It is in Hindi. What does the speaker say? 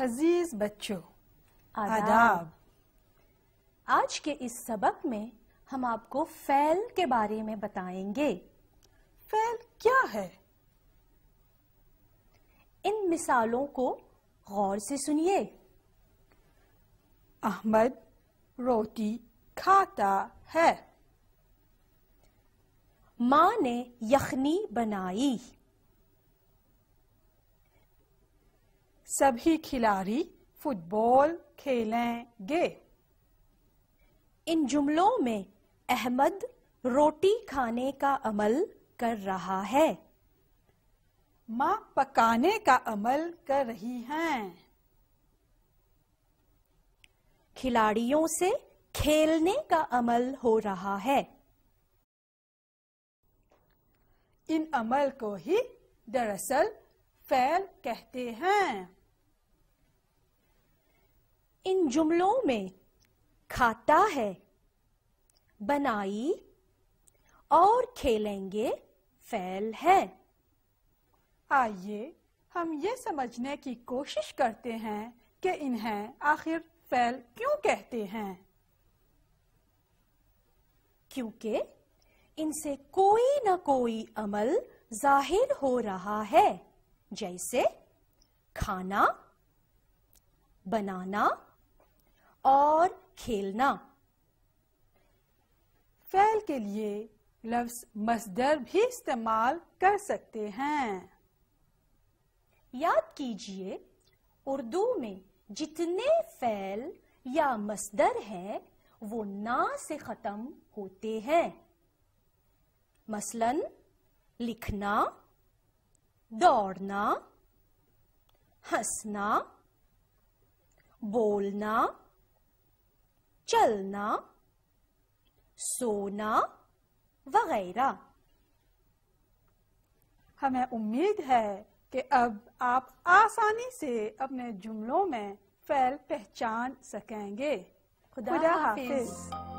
अजीज बच्चों आदाब आज के इस सबक में हम आपको फैल के बारे में बताएंगे फैल क्या है इन मिसालों को गौर से सुनिए अहमद रोटी खाता है माँ ने यखनी बनाई सभी खिलाड़ी फुटबॉल खेलेंगे इन जुमलों में अहमद रोटी खाने का अमल कर रहा है माँ पकाने का अमल कर रही हैं खिलाड़ियों से खेलने का अमल हो रहा है इन अमल को ही दरअसल फैल कहते हैं इन जुमलों में खाता है बनाई और खेलेंगे फैल है आइए हम ये समझने की कोशिश करते हैं कि इन्हें आखिर फैल क्यों कहते हैं क्योंकि इनसे कोई न कोई अमल जाहिर हो रहा है जैसे खाना बनाना और खेलना फैल के लिए लफ्ज मजदर भी इस्तेमाल कर सकते हैं याद कीजिए उर्दू में जितने फैल या मजदर हैं वो ना से ख़त्म होते हैं मसलन लिखना दौड़ना हंसना बोलना चलना सोना वगैरह हमें उम्मीद है कि अब आप आसानी से अपने जुमलों में फैल पहचान सकेंगे खुदा, खुदा हाफिज, हाफिज।